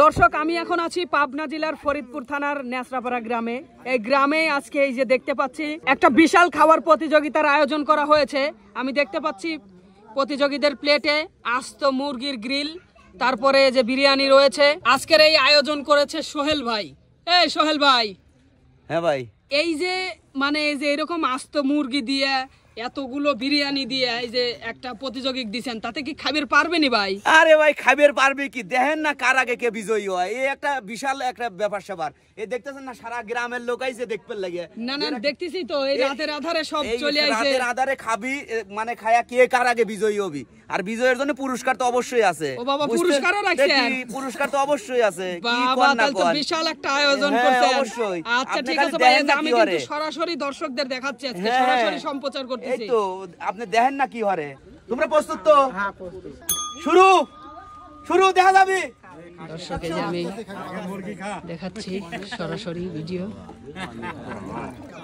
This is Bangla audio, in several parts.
দর্শক আমি এখন আছি পাবনা জেলার ফরিদপুর থানার ন্যাসরাপাড়া গ্রামে এই গ্রামে আজকে এই যে দেখতে পাচ্ছি একটা বিশাল খাওয়ার প্রতিযোগিতার আয়োজন করা হয়েছে আমি দেখতে পাচ্ছি প্রতিযোগীদের প্লেটে আস্ত মুরগির গ্রিল তারপরে যে বিরিয়ানি রয়েছে আজকের এই আয়োজন করেছে সোহেল ভাই এ সোহেল ভাই হ্যাঁ ভাই এই যে মানে এই যে এরকম আস্ত মুরগি দিয়ে এতগুলো বিরিয়ানি দিয়ে এই যে একটা প্রতিযোগিক দিছেন তাতে কি খাবের পারবেনি ভাই আরে ভাই খাবের পারবে কি দেখেন না কার আগে কে বিজয়ী হয় এই একটা বিশাল একটা ব্যাপার স্যাপার এই দেখতেছেন না সারা গ্রামের লোক আইছে দেখতে লাগে না না দেখতেছি তো এই রাতের আধারে সব চলে আইছে রাতের আধারে খাবি মানে খায়া কে কার আগে বিজয়ী হবি আর বিজয়ের জন্য পুরস্কার তো অবশ্যই আছে ও বাবা পুরস্কারও রাখছেন পুরস্কার তো অবশ্যই আছে কি বাবা না তো বিশাল একটা আয়োজন হ্যাঁ, করছেন অবশ্যই আচ্ছা ঠিক আছে ভাই আমি কিন্তু সরাসরি দর্শকদের দেখাচ্ছি আজকে হ্যাঁ। সরাসরি সম্প্রচার এই তো আপনি দেখেন না কি হরে তোমরা প্রস্তুত তো হ্যাঁ, শুরু শুরু দেখা যাবে দর্শকে আমি দেখাচ্ছি সরাসরি ভিডিও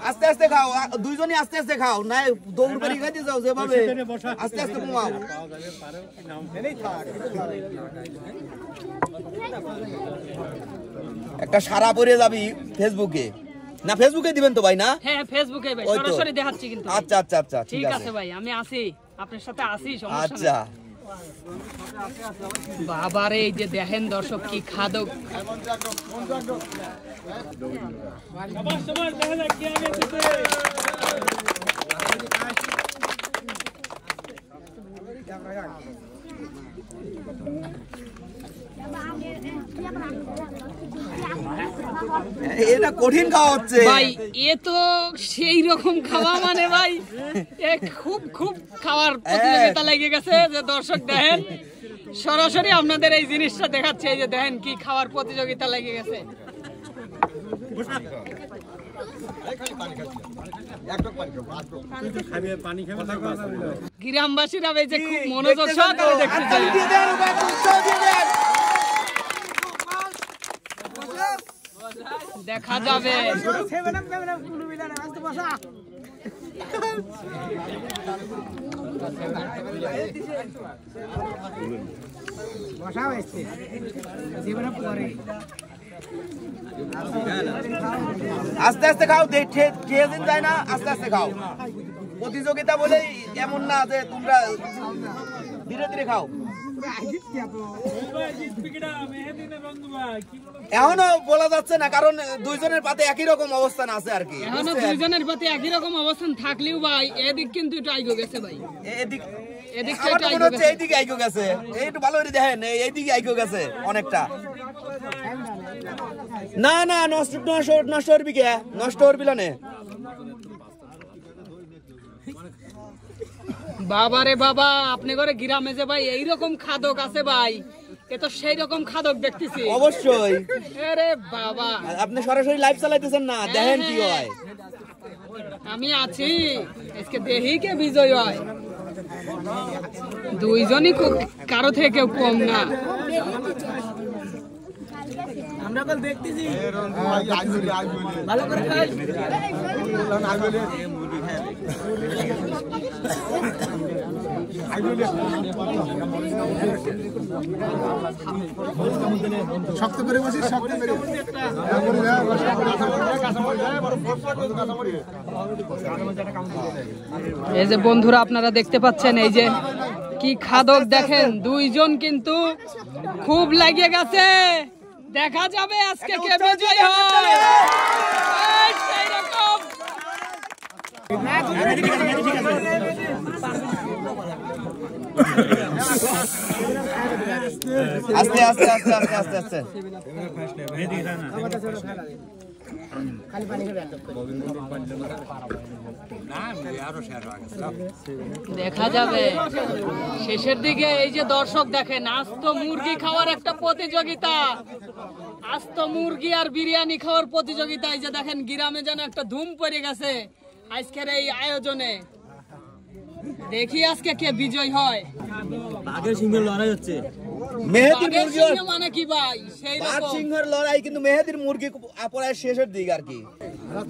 আস্তে আস্তে খাও দুইজনই আস্তে আস্তে খাও না দৌড় বাড়ি খাইতে যাও যেভাবে আস্তে আস্তে কমাও একটা সারা পরে যাবি ফেসবুকে না ফেসবুকে দিবেন তো ভাই না হ্যাঁ ফেসবুকে ভাই সরাসরি দেখাচ্ছি কিন্তু আচ্ছা আচ্ছা আচ্ছা ঠিক আছে ভাই আমি আছি আপনার সাথে আছি সমস্যা আচ্ছা বাবারে এই যে দেখেন দর্শক কি খাদক এটা কঠিন খাওয়া হচ্ছে ভাই এ তো সেই রকম খাওয়া মানে ভাই এ খুব খুব খাওয়ার প্রতিযোগিতা লেগে গেছে যে দর্শক দেখেন সরাসরি আপনাদের এই জিনিসটা দেখাচ্ছে এই যে দেখেন কি খাওয়ার প্রতিযোগিতা লেগে গেছে গ্রামবাসীরা বেজে খুব মনোযোগ সহকারে দেখতে দেখা যাবে বসা হয়েছে জীবনে পরে আস্তে আস্তে খাও খেয়ে দিন যায় না আস্তে আস্তে খাও প্রতিযোগিতা বলে এমন না যে তোমরা ধীরে ধীরে খাও এখনো বলা যাচ্ছে না কারণ দুইজনের পাতে একই রকম অবস্থান আছে আর কি এখনো দুইজনের পাতে একই রকম অবস্থান থাকলেও ভাই এদিক কিন্তু একটু আইগো গেছে ভাই এদিক এদিক মনে আইগো গেছে একটু ভালো করে দেখেন এইদিকে আইগো গেছে অনেকটা না না নষ্ট নষ্ট নষ্ট করবি কে নষ্ট করবি না বাবা রে বাবা আপনি করে গ্রামে যে ভাই এই রকম খাদক আছে ভাই এ তো সেই রকম খাদক দেখতেছি অবশ্যই আরে বাবা আপনি সরাসরি লাইভ চালাইতেছেন না হ্যাঁ, দেখেন কি হ্যাঁ। হয় আমি আছি আজকে দেহি কে বিজয় হয় দুইজনই কারো থেকে কম না নকল দেখতেছি ভালো করে শক্ত করে বসে শক্ত করে এই যে বন্ধুরা আপনারা দেখতে পাচ্ছেন এই যে কি খাদক দেখেন দুইজন কিন্তু খুব লাগিয়ে গেছে দেখা যাবে আজকে কে বিজয়ী আস্তে আস্তে আস্তে আস্তে আস্তে আস্তে দেখা যাবে শেষের দিকে এই যে দর্শক দেখে নাচ তো মুরগি খাওয়ার একটা প্রতিযোগিতা আস্ত মুরগি আর বিরিয়ানি খাওয়ার প্রতিযোগিতায় যে দেখেন গ্রামে যেন একটা ধুম পড়ে গেছে আজকের এই আয়োজনে দেখি আজকে কে বিজয় হয় লড়াই হচ্ছে মেহেদির মুরগি মানে কি ভাই সেই লড়াই কিন্তু মেহেদির মুরগি শেষের দিক আর কি এই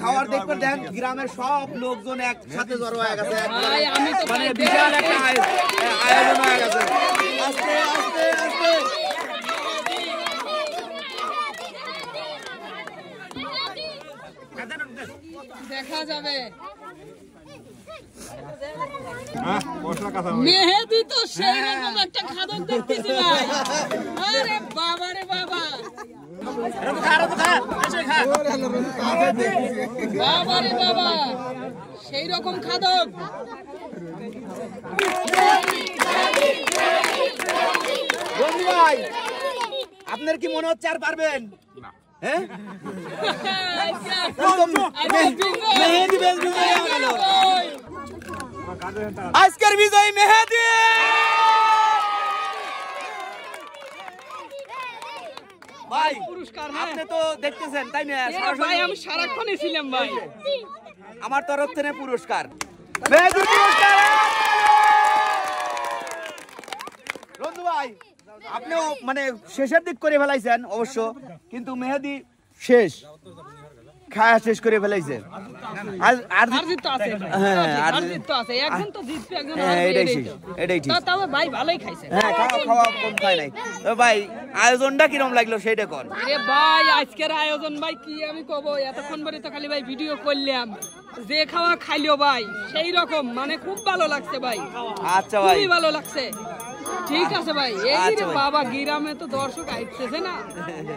খাওয়ার দেখবে দেন গ্রামের সব লোকজন একসাথে জড়ো হয়ে গেছে মানে বিশাল একটা আয়োজন হয়ে গেছে আস্তে আস্তে আস্তে দেখা যাবে হ্যাঁ, মেহেদি তো সেই হ্যাঁ। রকম একটা খাদক দেখতেছি ভাই আরে বাবা রে বাবা বাবা রে বাবা সেই রকম খাদক আপনার কি মনে হচ্ছে আর পারবেন না হ্যাঁ? আজকের বিজয়ী মেহেদি ভাই পুরস্কার হ্যাঁ। আপনি তো দেখতেছেন তাই না ভাই আমি সারাক্ষণই ছিলাম ভাই আমার তরফ থেকে পুরস্কার মেহেদির পুরস্কার রঞ্জু ভাই আপনিও মানে শেষের দিক করে ফেলাইছেন অবশ্য কিন্তু মেহেদি শেষ খায়া শেষ করে ফেলাইছে ঠিক হ্যাঁ, হ্যাঁ, হ্যাঁ, ভাই আয়োজনটা লাগলো সেটা কর ভাই আজকের আয়োজন ভাই কি আমি কব এতক্ষণ ধরে তো খালি ভাই ভিডিও করলাম যে খাওয়া খাইলো ভাই সেই রকম মানে খুব ভালো লাগছে ভাই আচ্ছা ভাই ভালো লাগছে ঠিক আছে ভাই এই আচ্ছা বাবা গিরামে তো দর্শক আইতেছে না